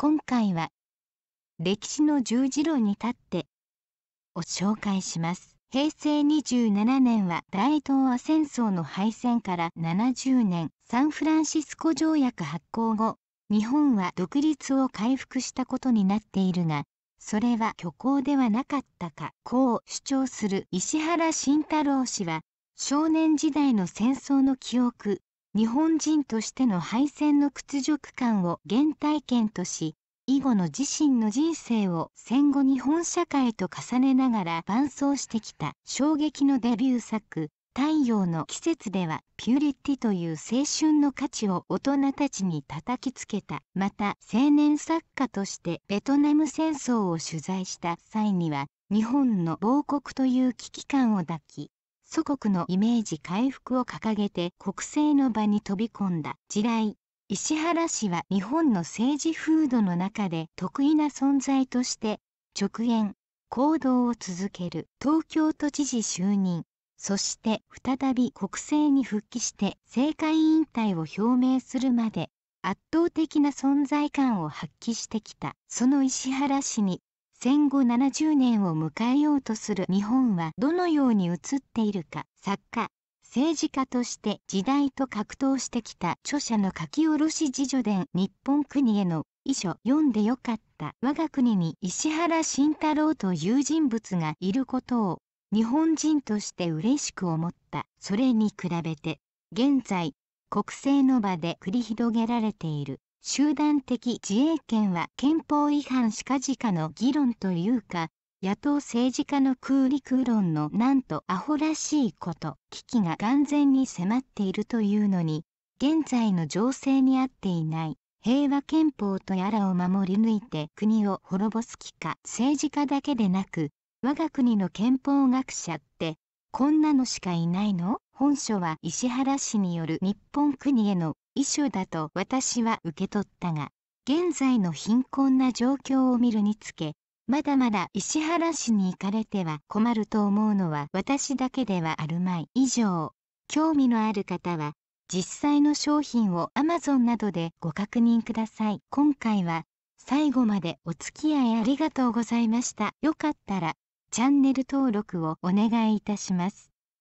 今回は歴史の十字路に立ってを紹介します。平成27年は大東亜戦争の敗戦から70年サンフランシスコ条約発効後、日本は独立を回復したことになっているが、それは虚構ではなかったか、こう主張する石原慎太郎氏は、少年時代の戦争の記憶日本人としての敗戦の屈辱感を原体験とし以後の自身の人生を戦後日本社会と重ねながら伴走してきた衝撃のデビュー作「太陽の季節」ではピューリティという青春の価値を大人たちに叩きつけたまた青年作家としてベトナム戦争を取材した際には日本の亡国という危機感を抱き祖国のイメージ回復を掲げて国政の場に飛び込んだ地雷石原氏は日本の政治風土の中で得意な存在として直言行動を続ける東京都知事就任そして再び国政に復帰して政界引退を表明するまで圧倒的な存在感を発揮してきたその石原氏に戦後70年を迎えようとする日本はどのように映っているか作家政治家として時代と格闘してきた著者の書き下ろし自助伝日本国への遺書読んでよかった我が国に石原慎太郎という人物がいることを日本人として嬉しく思ったそれに比べて現在国政の場で繰り広げられている集団的自衛権は憲法違反しかじかの議論というか、野党政治家の空陸論のなんとアホらしいこと、危機が眼前に迫っているというのに、現在の情勢に合っていない。平和憲法とやらを守り抜いて国を滅ぼす気か政治家だけでなく我が国の憲法学者ってこんなのしかいないの本書は石原氏による日本国への遺書だと私は受け取ったが、現在の貧困な状況を見るにつけ、まだまだ石原氏に行かれては困ると思うのは私だけではあるまい。以上、興味のある方は、実際の商品を Amazon などでご確認ください。今回は最後までお付き合いありがとうございました。よかったらチャンネル登録をお願いいたします